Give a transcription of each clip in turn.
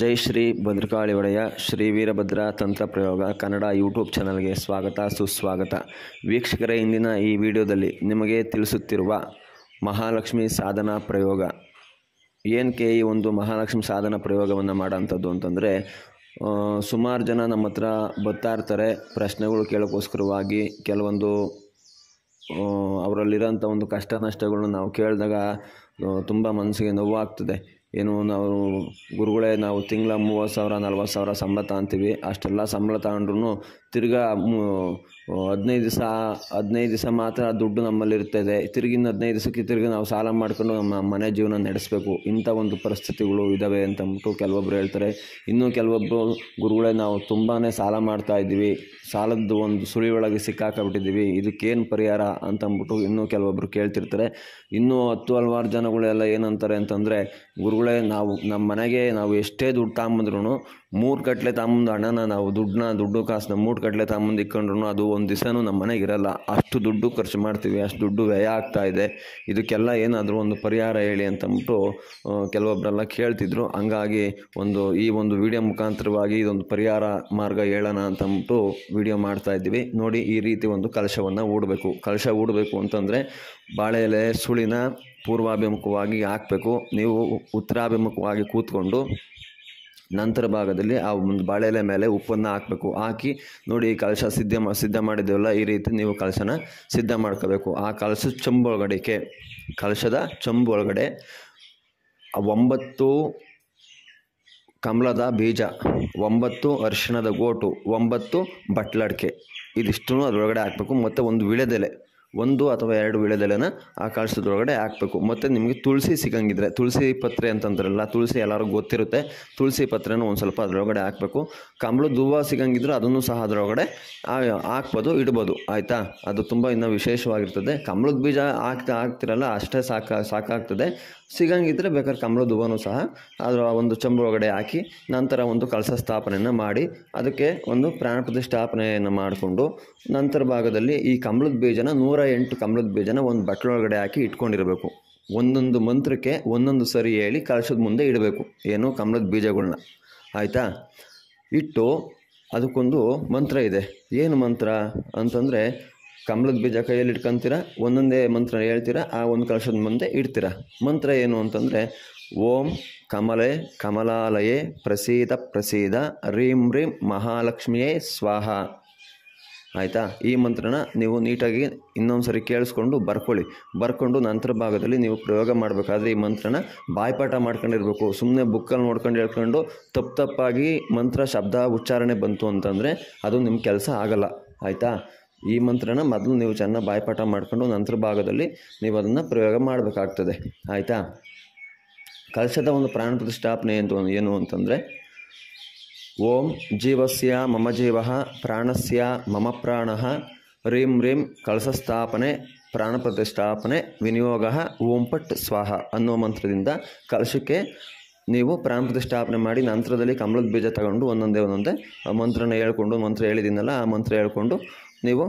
ಜೈ ಶ್ರೀ ಭದ್ರಕಾಳಿ ಒಡೆಯ ಶ್ರೀ ವೀರಭದ್ರ ತಂತ್ರ ಪ್ರಯೋಗ ಕನ್ನಡ ಯೂಟ್ಯೂಬ್ ಚಾನಲ್ಗೆ ಸ್ವಾಗತ ಸುಸ್ವಾಗತ ವೀಕ್ಷಕರೇ ಇಂದಿನ ಈ ವಿಡಿಯೋದಲ್ಲಿ ನಿಮಗೆ ತಿಳಿಸುತ್ತಿರುವ ಮಹಾಲಕ್ಷ್ಮಿ ಸಾಧನಾ ಪ್ರಯೋಗ ಏನಕ್ಕೆ ಈ ಒಂದು ಮಹಾಲಕ್ಷ್ಮಿ ಸಾಧನ ಪ್ರಯೋಗವನ್ನು ಮಾಡೋಂಥದ್ದು ಅಂತಂದರೆ ಸುಮಾರು ಜನ ನಮ್ಮ ಹತ್ರ ಬರ್ತಾಯಿರ್ತಾರೆ ಪ್ರಶ್ನೆಗಳು ಕೇಳೋಕ್ಕೋಸ್ಕರವಾಗಿ ಕೆಲವೊಂದು ಅವರಲ್ಲಿರೋಂಥ ಒಂದು ಕಷ್ಟ ನಷ್ಟಗಳನ್ನ ನಾವು ಕೇಳಿದಾಗ ತುಂಬ ಮನಸ್ಸಿಗೆ ನೋವಾಗ್ತದೆ ಏನು ನಾವು ಗುರುಗಳೇ ನಾವು ತಿಂಗಳ ಮೂವತ್ತು ಸಾವಿರ ನಲ್ವತ್ತು ಸಾವಿರ ಸಂಬಳ ತಗೊಂತೀವಿ ಅಷ್ಟೆಲ್ಲ ಸಂಬಳ ತಗೊಂಡ್ರೂ ತಿರ್ಗಾ ಹದಿನೈದು ದಿವಸ ಹದಿನೈದು ದಿವಸ ಮಾತ್ರ ದುಡ್ಡು ನಮ್ಮಲ್ಲಿರ್ತದೆ ತಿರುಗಿನ ಹದಿನೈದು ದಿವಸಕ್ಕೆ ತಿರ್ಗಿ ನಾವು ಸಾಲ ಮಾಡ್ಕೊಂಡು ನಮ್ಮ ಮನೆ ಜೀವನ ನಡೆಸಬೇಕು ಇಂಥ ಒಂದು ಪರಿಸ್ಥಿತಿಗಳು ಇದ್ದಾವೆ ಅಂತಂದ್ಬಿಟ್ಟು ಕೆಲವೊಬ್ರು ಹೇಳ್ತಾರೆ ಇನ್ನೂ ಕೆಲವೊಬ್ಬರು ಗುರುಗಳೇ ನಾವು ತುಂಬಾ ಸಾಲ ಮಾಡ್ತಾ ಇದ್ದೀವಿ ಸಾಲದ ಒಂದು ಸುಳಿಯೊಳಗೆ ಸಿಕ್ಕಾಕಬಿಟ್ಟಿದ್ದೀವಿ ಇದಕ್ಕೇನು ಪರಿಹಾರ ಅಂತಂದ್ಬಿಟ್ಟು ಇನ್ನೂ ಕೆಲವೊಬ್ಬರು ಕೇಳ್ತಿರ್ತಾರೆ ಇನ್ನೂ ಹತ್ತು ಹಲವಾರು ಜನಗಳೆಲ್ಲ ಏನಂತಾರೆ ಅಂತಂದರೆ ಗುರುಗಳೇ ನಾವು ನಮ್ಮ ಮನೆಗೆ ನಾವು ಎಷ್ಟೇ ದುಡ್ಡು ತಾಂಬಂದ್ರೂ ಮೂರು ಕಟ್ಲೆ ತಾಂಬಂದು ಹಣನ ನಾವು ದುಡ್ಡನ್ನ ದುಡ್ಡು ಕಾಸನ್ನ ಮೂರು ಕಡಲೆ ತಗೊಂಬಂದು ಇಕ್ಕೊಂಡ್ರು ಅದು ಒಂದು ದಿವಸನೂ ನಮ್ಮ ಮನೆಗೆ ಇರಲ್ಲ ಅಷ್ಟು ದುಡ್ಡು ಖರ್ಚು ಮಾಡ್ತೀವಿ ಅಷ್ಟು ದುಡ್ಡು ವ್ಯಯ ಆಗ್ತಾ ಇದೆ ಇದಕ್ಕೆಲ್ಲ ಏನಾದರೂ ಒಂದು ಪರಿಹಾರ ಹೇಳಿ ಅಂತಂದ್ಬಿಟ್ಟು ಕೆಲವೊಬ್ಬರೆಲ್ಲ ಕೇಳ್ತಿದ್ರು ಹಂಗಾಗಿ ಒಂದು ಈ ಒಂದು ವಿಡಿಯೋ ಮುಖಾಂತರವಾಗಿ ಇದೊಂದು ಪರಿಹಾರ ಮಾರ್ಗ ಹೇಳೋಣ ಅಂತಂದ್ಬಿಟ್ಟು ವಿಡಿಯೋ ಮಾಡ್ತಾ ಇದ್ದೀವಿ ನೋಡಿ ಈ ರೀತಿ ಒಂದು ಕಲಶವನ್ನು ಹೂಡಬೇಕು ಕಲಶ ಹೂಡಬೇಕು ಅಂತಂದರೆ ಬಾಳೆ ಎಲೆ ಸುಳಿನ ಪೂರ್ವಾಭಿಮುಖವಾಗಿ ಹಾಕಬೇಕು ನೀವು ಉತ್ತರಾಭಿಮುಖವಾಗಿ ಕೂತ್ಕೊಂಡು ನಂತರ ಭಾಗದಲ್ಲಿ ಆ ಒಂದು ಬಾಳೆಲೆ ಮೇಲೆ ಉಪ್ಪನ್ನು ಹಾಕಬೇಕು ಹಾಕಿ ನೋಡಿ ಈ ಕಲಶ ಸಿದ್ಧ ಸಿದ್ಧ ಮಾಡಿದ್ದೀವಲ್ಲ ಈ ರೀತಿ ನೀವು ಕಲಶನ ಸಿದ್ಧ ಮಾಡ್ಕೋಬೇಕು ಆ ಕಲಸ ಚಂಬು ಒಳಗಡೆಗೆ ಕಲಶದ ಚಂಬು ಒಳಗಡೆ ಒಂಬತ್ತು ಕಮಲದ ಬೀಜ ಒಂಬತ್ತು ಅರಿಶಿಣದ ಗೋಟು ಒಂಬತ್ತು ಬಟ್ಲಡಿಕೆ ಇದಿಷ್ಟು ಅದರೊಳಗಡೆ ಹಾಕಬೇಕು ಮತ್ತು ಒಂದು ವಿಳೆದೆಲೆ ಒಂದು ಅಥವಾ ಎರಡು ವೀಳ್ಯದೆಲೆನ ಆ ಕಳಸದೊಳಗಡೆ ಹಾಕಬೇಕು ಮತ್ತು ನಿಮಗೆ ತುಳಸಿ ಸಿಗಂಗಿದ್ರೆ ತುಳಸಿ ಪತ್ರೆ ಅಂತಂದ್ರಲ್ಲ ತುಳಸಿ ಎಲ್ಲರಿಗೂ ಗೊತ್ತಿರುತ್ತೆ ತುಳಸಿ ಪತ್ರೆನೂ ಒಂದು ಸ್ವಲ್ಪ ಅದರೊಳಗಡೆ ಹಾಕಬೇಕು ಕಂಬಳದ ದುವ ಸಿಗಂಗಿದ್ರೆ ಅದನ್ನು ಸಹ ಅದರೊಳಗಡೆ ಹಾಕ್ಬೋದು ಇಡ್ಬೋದು ಆಯಿತಾ ಅದು ತುಂಬ ಇನ್ನೂ ವಿಶೇಷವಾಗಿರ್ತದೆ ಕಂಬಳದ ಬೀಜ ಹಾಕ್ತಾ ಹಾಕ್ತಿರಲ್ಲ ಅಷ್ಟೇ ಸಾಕು ಸಾಕಾಗ್ತದೆ ಸಿಗಂಗಿದ್ರೆ ಬೇಕಾದ್ರೆ ಕಂಬಳ ಸಹ ಅದರ ಒಂದು ಚಂಬರೊಳಗಡೆ ಹಾಕಿ ನಂತರ ಒಂದು ಕಳಸ ಸ್ಥಾಪನೆಯನ್ನು ಮಾಡಿ ಅದಕ್ಕೆ ಒಂದು ಪ್ರಾಣ ಪ್ರತಿಷ್ಠಾಪನೆಯನ್ನು ಮಾಡಿಕೊಂಡು ನಂತರ ಭಾಗದಲ್ಲಿ ಈ ಕಂಬಳದ ಬೀಜನ ನೂರ ಎಂಟು ಕಮಲದ ಬೀಜನ ಒಂದು ಬಟ್ಟಲೊಳಗಡೆ ಹಾಕಿ ಇಟ್ಕೊಂಡಿರಬೇಕು ಒಂದೊಂದು ಮಂತ್ರಕ್ಕೆ ಒಂದೊಂದು ಸರಿ ಹೇಳಿ ಕಲಶದ ಮುಂದೆ ಇಡಬೇಕು ಏನು ಕಮಲದ ಬೀಜಗಳನ್ನ ಆಯಿತಾ ಇಟ್ಟು ಅದಕ್ಕೊಂದು ಮಂತ್ರ ಇದೆ ಏನು ಮಂತ್ರ ಅಂತಂದರೆ ಕಮಲದ ಬೀಜ ಕೈಯಲ್ಲಿ ಇಟ್ಕೊತೀರಾ ಒಂದೊಂದೇ ಮಂತ್ರ ಹೇಳ್ತೀರಾ ಆ ಒಂದು ಕಲಶದ ಮುಂದೆ ಇಡ್ತೀರ ಮಂತ್ರ ಏನು ಅಂತಂದರೆ ಓಂ ಕಮಲೆ ಕಮಲಾಲಯೇ ಪ್ರಸೀದ ಪ್ರಸೀದ ರೀಂ ರೀಂ ಮಹಾಲಕ್ಷ್ಮಿಯೇ ಸ್ವಾಹ ಆಯಿತಾ ಈ ಮಂತ್ರನ ನೀವು ನೀಟಾಗಿ ಇನ್ನೊಂದು ಸರಿ ಕೇಳಿಸ್ಕೊಂಡು ಬರ್ಕೊಳ್ಳಿ ಬರ್ಕೊಂಡು ನಂತರ ಭಾಗದಲ್ಲಿ ನೀವು ಪ್ರಯೋಗ ಮಾಡಬೇಕಾದ್ರೆ ಈ ಮಂತ್ರನ ಬಾಯ್ಪಾಠ ಮಾಡ್ಕೊಂಡಿರ್ಬೇಕು ಸುಮ್ಮನೆ ಬುಕ್ಕಲ್ಲಿ ನೋಡ್ಕೊಂಡು ಹೇಳ್ಕೊಂಡು ತಪ್ಪು ತಪ್ಪಾಗಿ ಮಂತ್ರ ಶಬ್ದ ಉಚ್ಚಾರಣೆ ಬಂತು ಅಂತಂದರೆ ಅದು ನಿಮ್ಮ ಕೆಲಸ ಆಗಲ್ಲ ಆಯಿತಾ ಈ ಮಂತ್ರನ ಮೊದಲು ನೀವು ಚೆನ್ನಾಗಿ ಬಾಯ್ಪಾಠ ಮಾಡಿಕೊಂಡು ನಂತರ ಭಾಗದಲ್ಲಿ ನೀವು ಅದನ್ನು ಪ್ರಯೋಗ ಮಾಡಬೇಕಾಗ್ತದೆ ಆಯಿತಾ ಕಲಸದ ಒಂದು ಪ್ರಾಣ ಪ್ರತಿಷ್ಠಾಪನೆ ಅಂತ ಏನು ಅಂತಂದರೆ ಓಂ ಜೀವಸ್ಯ ಮಮ ಜೀವ ಪ್ರಾಣಸ್ಯ ಮಮ ಪ್ರಾಣ ರೀಂ ರೀಂ ಕಳಸಸ್ಥಾಪನೆ ಪ್ರಾಣ ಪ್ರತಿಷ್ಠಾಪನೆ ವಿನಿಯೋಗ ಓಂ ಪಟ್ ಸ್ವಾಹ ಅನ್ನೋ ಮಂತ್ರದಿಂದ ಕಲಶಕ್ಕೆ ನೀವು ಪ್ರಾಣ ಪ್ರತಿಷ್ಠಾಪನೆ ಮಾಡಿ ನಂತರದಲ್ಲಿ ಕಮಲದ ಬೀಜ ತಗೊಂಡು ಒಂದೊಂದೇ ಒಂದೊಂದೇ ಮಂತ್ರನ ಹೇಳ್ಕೊಂಡು ಮಂತ್ರ ಹೇಳಿದ್ದೀನಲ್ಲ ಆ ಮಂತ್ರ ಹೇಳ್ಕೊಂಡು ನೀವು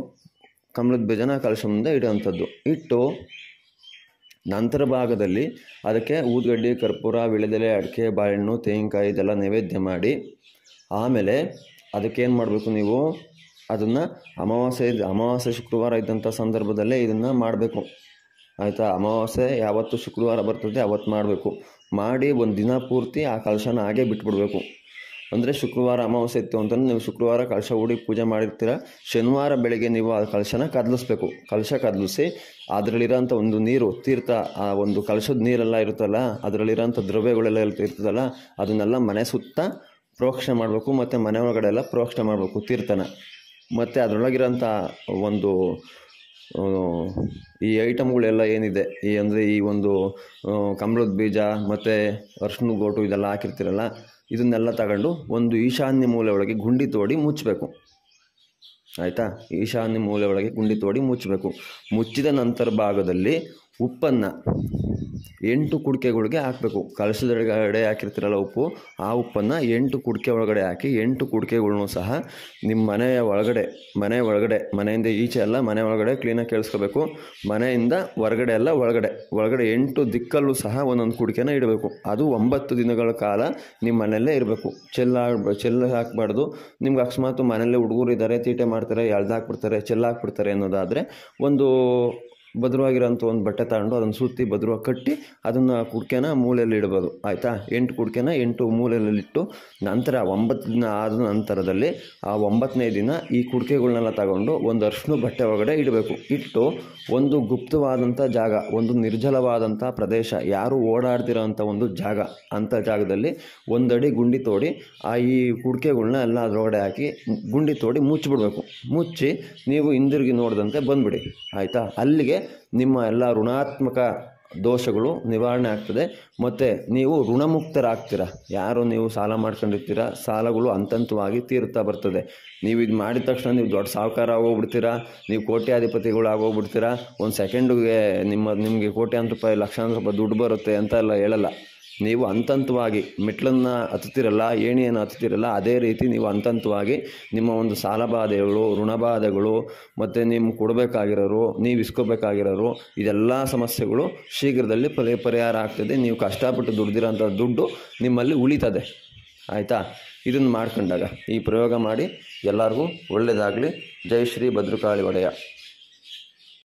ಕಮಲದ ಬೀಜನ ಕಲಶ ಮುಂದೆ ಇಡುವಂಥದ್ದು ಇಟ್ಟು ನಂತರ ಭಾಗದಲ್ಲಿ ಅದಕ್ಕೆ ಊದ್ಗಡ್ಡಿ ಕರ್ಪೂರ ವಿಳೆದೆಲೆ ಅಡಿಕೆ ಬಾಳೆಹಣ್ಣು ತೆಂಗಿನಕಾಯಿ ಇದೆಲ್ಲ ನೈವೇದ್ಯ ಮಾಡಿ ಆಮೇಲೆ ಅದಕ್ಕೇನು ಮಾಡಬೇಕು ನೀವು ಅದನ್ನು ಅಮಾವಾಸ್ಯೆ ಅಮಾವಾಸ್ಯೆ ಶುಕ್ರವಾರ ಇದ್ದಂಥ ಸಂದರ್ಭದಲ್ಲೇ ಇದನ್ನು ಮಾಡಬೇಕು ಆಯಿತಾ ಅಮಾವಾಸ್ಯೆ ಯಾವತ್ತು ಶುಕ್ರವಾರ ಬರ್ತದೆ ಅವತ್ತು ಮಾಡಬೇಕು ಮಾಡಿ ಒಂದು ದಿನ ಪೂರ್ತಿ ಆ ಕಲಶನ ಹಾಗೆ ಬಿಟ್ಬಿಡಬೇಕು ಅಂದರೆ ಶುಕ್ರವಾರ ಅಮಾವಾಸ್ಯೆ ಇತ್ತು ಅಂತಂದ್ರೆ ನೀವು ಶುಕ್ರವಾರ ಕಲಶ ಹೂಡಿ ಪೂಜೆ ಮಾಡಿರ್ತೀರ ಶನಿವಾರ ಬೆಳಗ್ಗೆ ನೀವು ಆ ಕಲಶನ ಕದಲಿಸ್ಬೇಕು ಕಲಶ ಕದಲಿಸಿ ಅದರಲ್ಲಿರೋಂಥ ಒಂದು ನೀರು ತೀರ್ಥ ಆ ಒಂದು ಕಲಶದ ನೀರೆಲ್ಲ ಇರುತ್ತಲ್ಲ ಅದರಲ್ಲಿರೋಂಥ ದ್ರವ್ಯಗಳೆಲ್ಲ ಇರ್ತದಲ್ಲ ಅದನ್ನೆಲ್ಲ ಮನೆ ಸುತ್ತ ಪ್ರೋಕ್ಷಣೆ ಮಾಡಬೇಕು ಮತ್ತು ಮನೆ ಎಲ್ಲ ಪ್ರೋಕ್ಷಣೆ ಮಾಡಬೇಕು ತೀರ್ಥನ ಮತ್ತು ಅದರೊಳಗಿರೋಂಥ ಒಂದು ಈ ಐಟಮ್ಗಳೆಲ್ಲ ಏನಿದೆ ಈ ಅಂದರೆ ಈ ಒಂದು ಕಮಲದ ಬೀಜ ಮತ್ತು ಅರ್ಶಿನ ಗೋಟು ಇದೆಲ್ಲ ಹಾಕಿರ್ತೀರಲ್ಲ ಇದನ್ನೆಲ್ಲ ತಗೊಂಡು ಒಂದು ಈಶಾನ್ಯ ಮೂಲೆ ಒಳಗೆ ಗುಂಡಿ ತೋಡಿ ಮುಚ್ಚಬೇಕು ಆಯಿತಾ ಈಶಾನ್ಯ ಮೂಲೆ ಒಳಗೆ ಗುಂಡಿ ತೋಡಿ ಮುಚ್ಚಬೇಕು ಮುಚ್ಚಿದ ನಂತರ ಭಾಗದಲ್ಲಿ ಉಪ್ಪನ್ನು ಎಂಟು ಕುಡಿಕೆಗಳಿಗೆ ಹಾಕಬೇಕು ಹಾಕಬೇಕು ಕಲಸದೊಳಗಡೆ ಹಾಕಿರ್ತೀರಲ್ಲ ಉಪ್ಪು ಆ ಉಪ್ಪನ್ನು ಎಂಟು ಕುಡಿಕೆ ಒಳಗಡೆ ಹಾಕಿ ಎಂಟು ಕುಡಿಕೆಗಳ್ನೂ ಸಹ ನಿಮ್ಮ ಮನೆಯ ಒಳಗಡೆ ಮನೆ ಒಳಗಡೆ ಮನೆಯಿಂದ ಈಚೆ ಎಲ್ಲ ಮನೆ ಒಳಗಡೆ ಕ್ಲೀನಾಗಿ ಕೇಳಿಸ್ಕೋಬೇಕು ಮನೆಯಿಂದ ಹೊರಗಡೆ ಎಲ್ಲ ಒಳಗಡೆ ಒಳಗಡೆ ಎಂಟು ದಿಕ್ಕಲ್ಲೂ ಸಹ ಒಂದೊಂದು ಕುಡಿಕೆನ ಇಡಬೇಕು ಅದು ಒಂಬತ್ತು ದಿನಗಳ ಕಾಲ ನಿಮ್ಮ ಮನೆಯಲ್ಲೇ ಇರಬೇಕು ಚೆಲ್ಲ ಚೆಲ್ಲ ಹಾಕಬಾರ್ದು ನಿಮ್ಗೆ ಅಕಸ್ಮಾತ್ ಮನೆಯಲ್ಲೇ ಹುಡುಗರು ಇದ್ದಾರೆ ತೀಟೆ ಮಾಡ್ತಾರೆ ಎಳ್ದಾಕ್ಬಿಡ್ತಾರೆ ಚೆಲ್ಲಾಕ್ಬಿಡ್ತಾರೆ ಅನ್ನೋದಾದರೆ ಒಂದು ಭದ್ರವಾಗಿರೋಂಥ ಒಂದು ಬಟ್ಟೆ ತಗೊಂಡು ಅದನ್ನು ಸುತ್ತಿ ಭದ್ರವಾಗಿ ಕಟ್ಟಿ ಅದನ್ನು ಕುಡ್ಕೆನ ಮೂಲೆಯಲ್ಲಿ ಇಡ್ಬೋದು ಆಯಿತಾ ಎಂಟು ಕುಡ್ಕೆನ ಎಂಟು ಮೂಲೆಯಲ್ಲಿಟ್ಟು ನಂತರ ಒಂಬತ್ತು ದಿನ ಆದ ನಂತರದಲ್ಲಿ ಆ ಒಂಬತ್ತನೇ ದಿನ ಈ ಕುಡಿಕೆಗಳನ್ನೆಲ್ಲ ತಗೊಂಡು ಒಂದು ಬಟ್ಟೆ ಒಳಗಡೆ ಇಡಬೇಕು ಇಟ್ಟು ಒಂದು ಗುಪ್ತವಾದಂಥ ಜಾಗ ಒಂದು ನಿರ್ಜಲವಾದಂಥ ಪ್ರದೇಶ ಯಾರು ಓಡಾಡ್ತಿರೋ ಒಂದು ಜಾಗ ಅಂಥ ಜಾಗದಲ್ಲಿ ಒಂದಡಿ ಗುಂಡಿ ತೋಡಿ ಆ ಈ ಕುಡಿಕೆಗಳನ್ನ ಎಲ್ಲ ಅದರೊಳಗಡೆ ಹಾಕಿ ಗುಂಡಿ ತೋಡಿ ಮುಚ್ಚಿಬಿಡ್ಬೇಕು ಮುಚ್ಚಿ ನೀವು ಹಿಂದಿರುಗಿ ನೋಡಿದಂತೆ ಬಂದ್ಬಿಡಿ ಆಯಿತಾ ಅಲ್ಲಿಗೆ ನಿಮ್ಮ ಎಲ್ಲ ಋಣಾತ್ಮಕ ದೋಷಗಳು ನಿವಾರಣೆ ಆಗ್ತದೆ ಮತ್ತು ನೀವು ಋಣಮುಕ್ತರಾಗ್ತೀರ ಯಾರು ನೀವು ಸಾಲ ಮಾಡ್ಕೊಂಡಿರ್ತೀರ ಸಾಲಗಳು ಅಂತಂತವಾಗಿ ತೀರ್ತಾ ಬರ್ತದೆ ನೀವು ಇದು ಮಾಡಿದ ತಕ್ಷಣ ನೀವು ದೊಡ್ಡ ಸಾಹುಕಾರ ಆಗೋಗ್ಬಿಡ್ತೀರಾ ನೀವು ಕೋಟ್ಯಾಧಿಪತಿಗಳು ಆಗೋಗ್ಬಿಡ್ತೀರಾ ಒಂದು ಸೆಕೆಂಡಿಗೆ ನಿಮ್ಮ ನಿಮಗೆ ಕೋಟ್ಯಾಂತರ ರೂಪಾಯಿ ಲಕ್ಷಾಂತರ ರೂಪಾಯಿ ದುಡ್ಡು ಬರುತ್ತೆ ಅಂತ ಎಲ್ಲ ಹೇಳಲ್ಲ ನೀವು ಹಂತಂತವಾಗಿ ಮೆಟ್ಲನ್ನು ಹತ್ತುತ್ತಿರಲ್ಲ ಏಣಿಯನ್ನು ಹತ್ತುತ್ತಿರಲ್ಲ ಅದೇ ರೀತಿ ನೀವು ಹಂತಂತವಾಗಿ ನಿಮ್ಮ ಒಂದು ಸಾಲಬಾಧೆಗಳು ಋಣಬಾಧೆಗಳು ಮತ್ತು ನಿಮ್ಮ ಕೊಡಬೇಕಾಗಿರೋರು ನೀವು ಇಸ್ಕೋಬೇಕಾಗಿರೋರು ಇದೆಲ್ಲ ಸಮಸ್ಯೆಗಳು ಶೀಘ್ರದಲ್ಲಿ ಪರಿ ಪರಿಹಾರ ಆಗ್ತದೆ ನೀವು ಕಷ್ಟಪಟ್ಟು ದುಡ್ದಿರೋಂಥ ದುಡ್ಡು ನಿಮ್ಮಲ್ಲಿ ಉಳಿತದೆ ಆಯಿತಾ ಇದನ್ನು ಮಾಡ್ಕೊಂಡಾಗ ಈ ಪ್ರಯೋಗ ಮಾಡಿ ಎಲ್ಲರಿಗೂ ಒಳ್ಳೆಯದಾಗಲಿ ಜೈ ಶ್ರೀ ಭದ್ರಕಾಳಿ ಒಡೆಯ